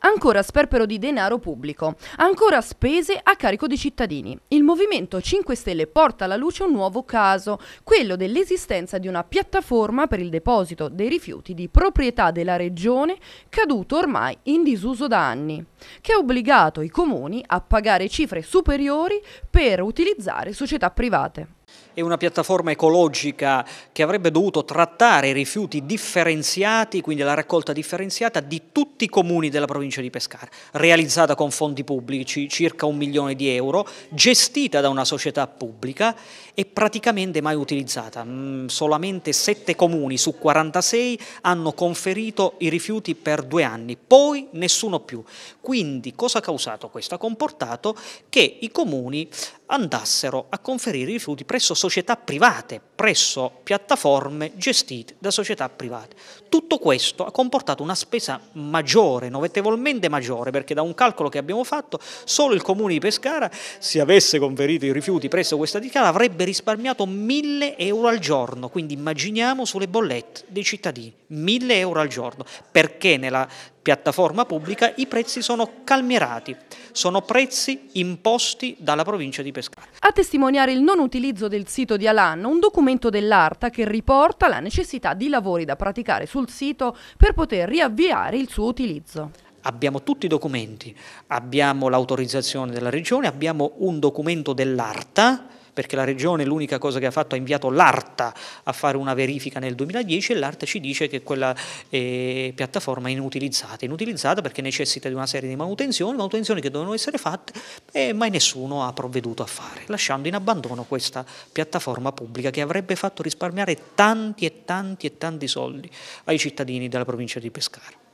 Ancora sperpero di denaro pubblico, ancora spese a carico dei cittadini. Il Movimento 5 Stelle porta alla luce un nuovo caso, quello dell'esistenza di una piattaforma per il deposito dei rifiuti di proprietà della Regione, caduto ormai in disuso da anni, che ha obbligato i comuni a pagare cifre superiori per utilizzare società private. È una piattaforma ecologica che avrebbe dovuto trattare i rifiuti differenziati, quindi la raccolta differenziata, di tutti i comuni della provincia di Pescara, realizzata con fondi pubblici, circa un milione di euro, gestita da una società pubblica e praticamente mai utilizzata. Mm, solamente 7 comuni su 46 hanno conferito i rifiuti per due anni, poi nessuno più. Quindi cosa ha causato questo? Ha comportato che i comuni andassero a conferire i rifiuti presenti presso società private, presso piattaforme gestite da società private. Tutto questo ha comportato una spesa maggiore, notevolmente maggiore, perché da un calcolo che abbiamo fatto solo il comune di Pescara, se avesse conferito i rifiuti presso questa dichiara, avrebbe risparmiato 1000 euro al giorno, quindi immaginiamo sulle bollette dei cittadini, 1000 euro al giorno, perché nella piattaforma pubblica, i prezzi sono calmierati, sono prezzi imposti dalla provincia di Pescara. A testimoniare il non utilizzo del sito di Alanno, un documento dell'ARTA che riporta la necessità di lavori da praticare sul sito per poter riavviare il suo utilizzo abbiamo tutti i documenti, abbiamo l'autorizzazione della regione, abbiamo un documento dell'ARTA perché la Regione l'unica cosa che ha fatto ha inviato l'ARTA a fare una verifica nel 2010 e l'ARTA ci dice che quella eh, piattaforma è inutilizzata, inutilizzata perché necessita di una serie di manutenzioni, manutenzioni che dovevano essere fatte e eh, mai nessuno ha provveduto a fare, lasciando in abbandono questa piattaforma pubblica che avrebbe fatto risparmiare tanti e tanti e tanti soldi ai cittadini della provincia di Pescara.